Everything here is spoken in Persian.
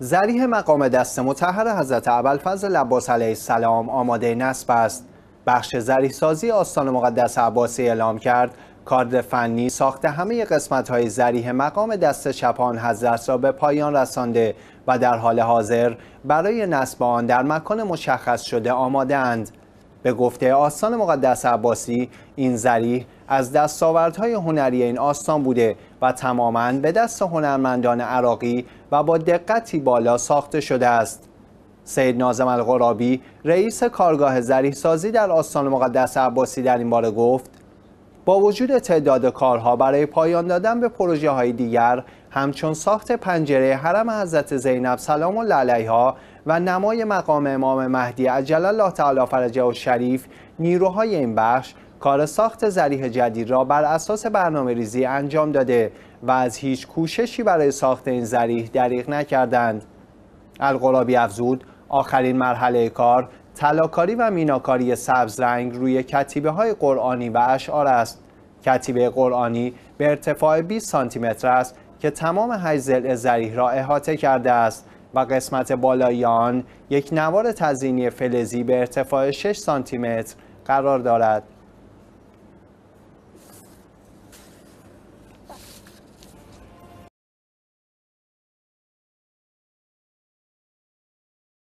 زریح مقام دست متحر حضرت فضل عباس علیه السلام آماده نصب است بخش زریح سازی آستان مقدس عباسی اعلام کرد کارد فنی ساخت همه قسمت های زریح مقام دست چپان حضرت را به پایان رسانده و در حال حاضر برای نصب آن در مکان مشخص شده آماده اند. به گفته آستان مقدس عباسی این زریح از های هنری این آستان بوده و تماما به دست هنرمندان عراقی و با دقتی بالا ساخته شده است سید نازم الغرابی رئیس کارگاه زریح سازی در آستان مقدس عباسی در این باره گفت با وجود تعداد کارها برای پایان دادن به پروژه های دیگر همچون ساخت پنجره حرم حضرت زینب سلام و علیها و نمای مقام امام مهدی عجل الله تعالی فرجه و شریف نیروهای این بخش کار ساخت زریح جدید را بر اساس برنامه ریزی انجام داده و از هیچ کوششی برای ساخت این زریح دریغ نکردند. القرابی افزود آخرین مرحله کار تلاکاری و میناکاری سبز رنگ روی کتیبه های قرآنی و اشعار است کتیبه قرآنی به ارتفاع 20 سانتی متر است که تمام هشت ضلع زریح را احاطه کرده است و قسمت بالای آن یک نوار تزینی فلزی به ارتفاع 6 سانتی متر قرار دارد